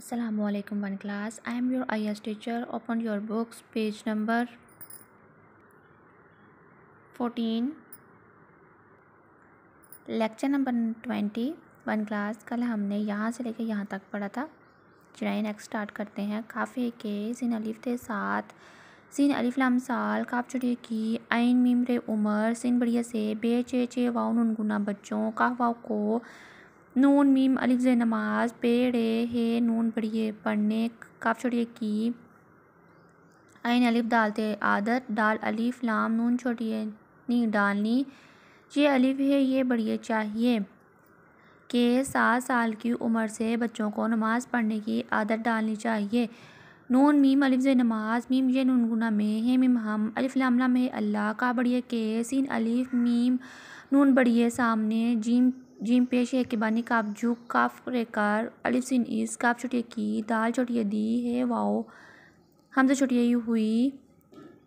Assalamualaikum one class I am your IS teacher open your books page number 14 lecture number 20 one class कल हमने यहाँ से लेकर यहाँ तक पढ़ा था चुनाई नेक्स्ट स्टार्ट करते हैं काफ़े के जिन अलिफ के साथ सिन अलिफ लाम साल काफ चुटे की आइन मिमरे उमर सिन बढ़िया से बे चे चे वाउन उनगुना बच्चों काफ वाव को नून मीम अलिफ ज़े नमाज पेड़ है नून पढ़िए पढ़ने काफ छोड़िए की आइन अलिफ डालते आदत डाल अलिफ लाम नून छोटिए नी डालनी ये अलिफ है ये बड़िए चाहिए के सात साल की उम्र से बच्चों को नमाज़ पढ़ने की आदत डालनी चाहिए नून मीम अलिफ से नमाज मीम ये नून गुना में है मीम हम अलिफ लामला में अल्लाह का बढ़िया के सीन अलिफ मीम नून बढ़िए सामने जीम जिम पेश है कि बानी काफ इस काफ़ छोटिया की दाल छोटिया दी है वाओ हमसे छोटिया हुई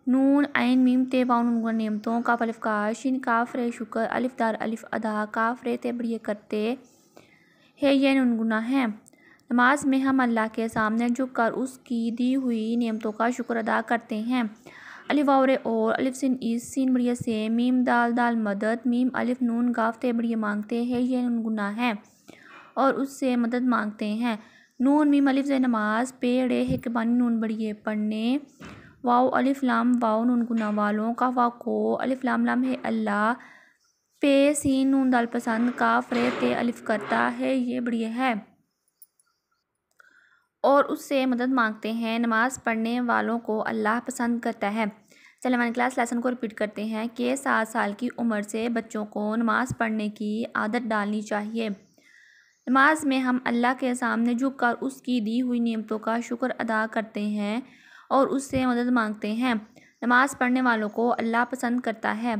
नून आयन मीम ते पाउन नियमतों काफ अलिफ का शिन काफ रे शुक्र अलिफ दार अलिफ अदा काफ रे ते बढ़िया करते है ये नुनगुना है नमाज में हम अल्लाह के सामने झुक कर उसकी दी हुई नियमतों का शुक्र अदा करते हैं अलिफ और और अलिफ सिन ईस सिन बढ़िया से मीम दाल दाल मदद मीम अलिफ नून गाफते बढ़िया मांगते हैं ये गुना है और उससे मदद मांगते हैं नून मीम अलिफ से नमाज पेड़ हिकबानी नून बढ़िए पढ़ने वाओ अलिफ लाम वाओ नून गुना वालों का वाओ को अलिफ लाम लाम है अल्लाह पे सीन नून दाल पसंद का फ्रे ते अलिफ करता है ये बढ़िया है और उससे मदद मांगते हैं नमाज़ पढ़ने वालों को अल्लाह पसंद करता है सलमान क्लास लेसन को रिपीट करते हैं कि सात साल की उम्र से बच्चों को नमाज़ पढ़ने की आदत डालनी चाहिए नमाज में हम अल्लाह के सामने झुक कर उसकी दी हुई नियमतों का शुक्र अदा करते हैं और उससे मदद मांगते हैं नमाज़ पढ़ने वालों को अल्लाह पसंद करता है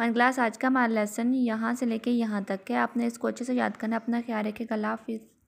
वन क्लास आज का हमारा लेसन यहाँ से लेके यहाँ तक है आपने इसको अच्छे से याद करना अपना ख्याल रखेगा अल्लाह हाफिज़